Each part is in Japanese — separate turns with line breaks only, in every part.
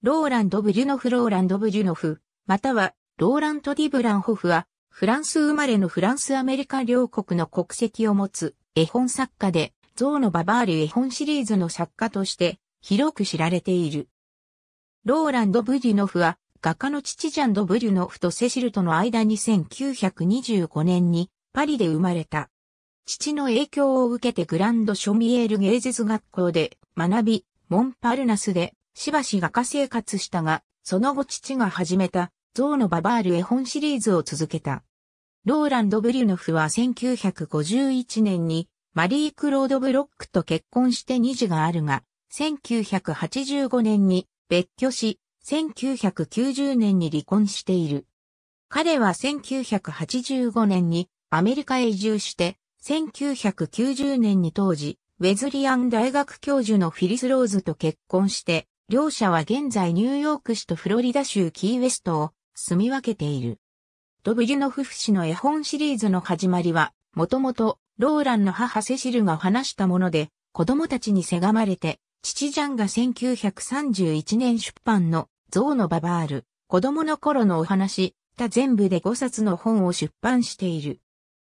ローランド・ブリュノフ・ローランド・ブリュノフ、または、ローラント・ディブランホフは、フランス生まれのフランス・アメリカ両国の国籍を持つ絵本作家で、ゾウのババール絵本シリーズの作家として広く知られている。ローランド・ブリュノフは、画家の父ジャンド・ブリュノフとセシルとの間に1925年にパリで生まれた。父の影響を受けてグランド・ショミエール芸術学校で学び、モンパルナスでしばし画家生活したが、その後父が始めた、象のババール絵本シリーズを続けた。ローランド・ブリュノフは1951年に、マリー・クロード・ブロックと結婚して二児があるが、1985年に別居し、1990年に離婚している。彼は1985年にアメリカへ移住して、1990年に当時、ウェズリアン大学教授のフィリス・ローズと結婚して、両者は現在ニューヨーク市とフロリダ州キーウェストを住み分けている。ドブリュノフフ氏の絵本シリーズの始まりは、もともとローランの母セシルが話したもので、子供たちにせがまれて、父ジャンが1931年出版の象のババール、子供の頃のお話、た全部で5冊の本を出版している。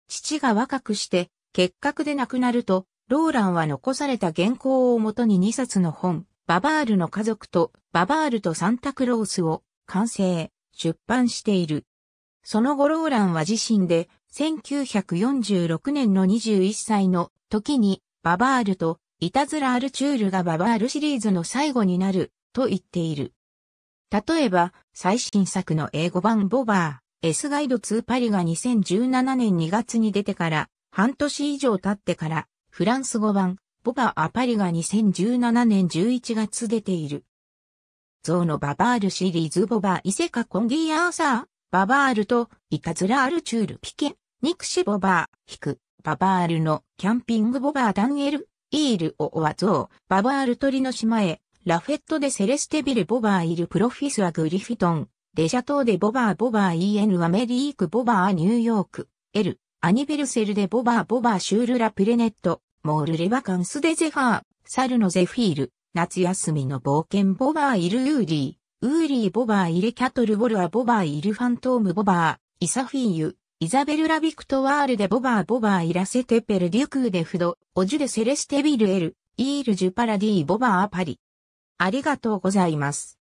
父が若くして、結核で亡くなると、ローランは残された原稿をもとに2冊の本、ババールの家族とババールとサンタクロースを完成、出版している。その後ローランは自身で1946年の21歳の時にババールとイタズラ・アルチュールがババールシリーズの最後になると言っている。例えば最新作の英語版ボバー、S ガイド2パリが2017年2月に出てから半年以上経ってからフランス語版ボバ・アパリが2017年11月出ている。ゾウのババールシリーズボバイセカコンディアーサー、ババールとイタズラアルチュールピケ、ニクシボバー、ヒク、ババールのキャンピングボバーダンエル、イールオオアゾウ、ババール鳥の島へ、ラフェットでセレステビルボバーイルプロフィスアグリフィトン、デジャ島でボバーボバーイエヌ・アメリークボバーニューヨーク、エル、アニベルセルでボバーボバーシュールラプレネット、モールレバカンスデゼファー、猿のゼフィール、夏休みの冒険ボバーイルユーリー、ウーリーボバーイレキャトルボルアボバーイルファントームボバー、イサフィーユ、イザベルラビクトワールデボバーボバーイラセテペルデュクーデフド、オジュデセレステビルエル、イールジュパラディーボバーパリ。ありがとうございます。